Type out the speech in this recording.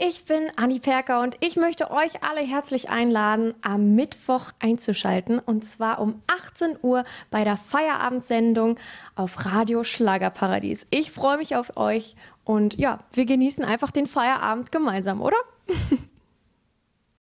ich bin Anni Perker und ich möchte euch alle herzlich einladen, am Mittwoch einzuschalten und zwar um 18 Uhr bei der Feierabendsendung auf Radio Schlagerparadies. Ich freue mich auf euch und ja, wir genießen einfach den Feierabend gemeinsam, oder?